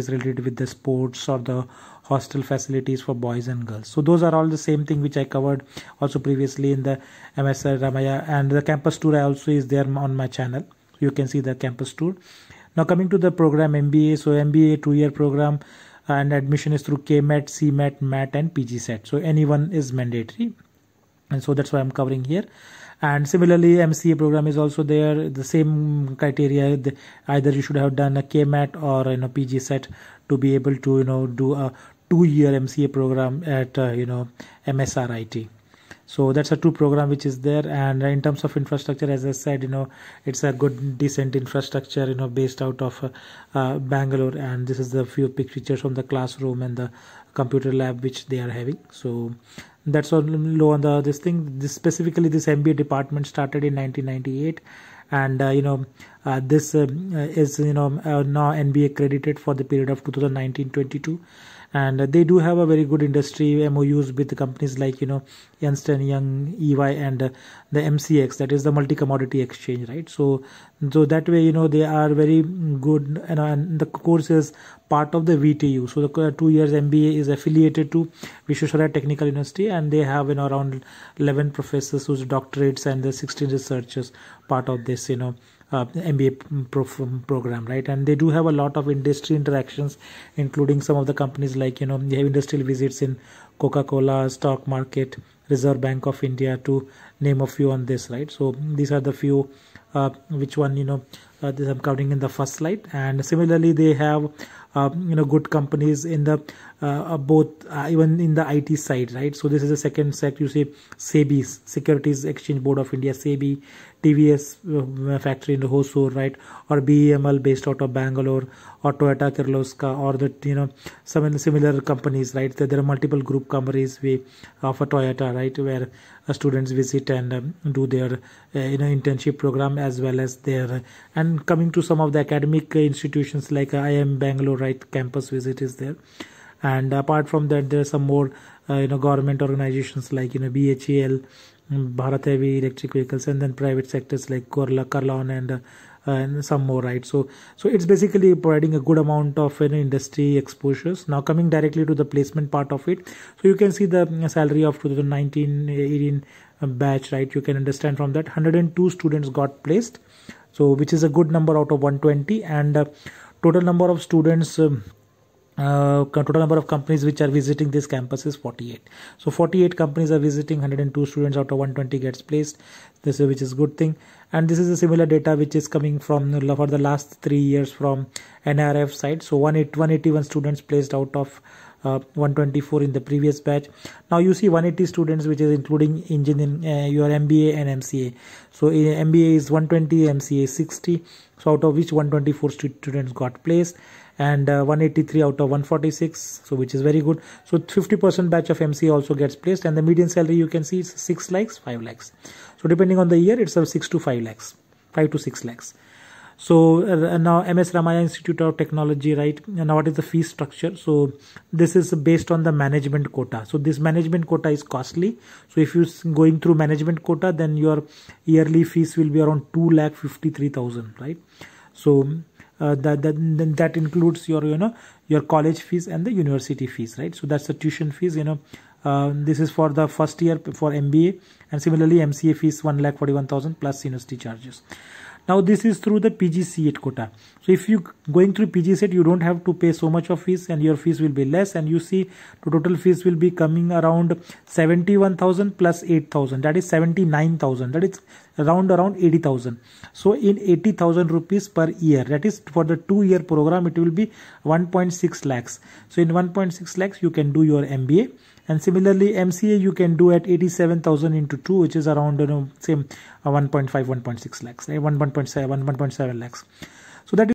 is related with the sports or the hostel facilities for boys and girls so those are all the same thing which i covered also previously in the msr ramaya and the campus tour i also is there on my channel you can see the campus tour now coming to the program mba so mba two year program and admission is through kmat cmat mat and pgset so anyone is mandatory and so that's why I'm covering here and similarly MCA program is also there the same criteria the, either you should have done a KMAT or you know PG set to be able to you know do a two-year MCA program at uh, you know MSRIT so that's a two program which is there and in terms of infrastructure as i said you know it's a good decent infrastructure you know based out of uh, uh, bangalore and this is the few pictures from the classroom and the computer lab which they are having so that's all low on the this thing this specifically this mba department started in 1998 and uh, you know uh, this um, uh, is you know uh, now nba credited for the period of 2019-22 and they do have a very good industry MOUs with companies like you know Ernst and Young, EY, and uh, the MCX that is the multi commodity exchange, right? So so that way you know they are very good and, and the course is part of the VTU. So the uh, two years MBA is affiliated to Vishweshwara Technical University, and they have you know around 11 professors whose doctorates and the 16 researchers part of this you know uh, MBA pro program, right? And they do have a lot of industry interactions, including some of the companies like you know they have industrial visits in Coca-Cola, stock market, Reserve Bank of India, to name a few on this, right? So these are the few. Uh, which one you know uh, this I'm covering in the first slide and similarly they have uh, you know good companies in the uh, both uh, even in the IT side right so this is the second sec you see SEBI Securities Exchange Board of India SEBI TVS uh, factory in Hosur, right? Or BEML based out of Bangalore, or Toyota Kirloska, or the you know some similar companies, right? There are multiple group companies we offer Toyota, right, where uh, students visit and um, do their uh, you know internship program as well as their uh, and coming to some of the academic institutions like I M Bangalore, right? Campus visit is there and apart from that there are some more uh, you know government organizations like you know BHEL Bharat Heavy Electric Vehicles, and then private sectors like Kurla, Carlon, and, uh, and some more, right? So, so it's basically providing a good amount of uh, industry exposures. Now, coming directly to the placement part of it, so you can see the uh, salary of 2019 18 uh, batch, right? You can understand from that 102 students got placed, so which is a good number out of 120, and uh, total number of students. Um, uh, total number of companies which are visiting this campus is 48 so 48 companies are visiting 102 students out of 120 gets placed this which is good thing and this is a similar data which is coming from for the last three years from nrf side so 181 students placed out of uh, 124 in the previous batch now you see 180 students which is including engineering uh, your mba and mca so mba is 120 mca 60 so out of which 124 students got placed and uh, 183 out of 146 so which is very good so 50% batch of mca also gets placed and the median salary you can see is 6 lakhs 5 lakhs so depending on the year it's a 6 to 5 lakhs 5 to 6 lakhs so uh, now ms ramaya institute of technology right now what is the fee structure so this is based on the management quota so this management quota is costly so if you're going through management quota then your yearly fees will be around 2 lakh 53000 right so uh, that, that that includes your you know your college fees and the university fees right so that's the tuition fees you know uh, this is for the first year for MBA and similarly MCA fees 1,41,000 plus university charges now this is through the pgc quota so if you going through pgc you don't have to pay so much of fees and your fees will be less and you see the total fees will be coming around 71000 plus 8000 that is 79000 that is around around 80000 so in 80000 rupees per year that is for the two year program it will be 1.6 lakhs so in 1.6 lakhs you can do your mba and similarly mca you can do at 87000 into 2 which is around you know, same uh, 1.5 1.6 lakhs right 1.7 1.7 lakhs so that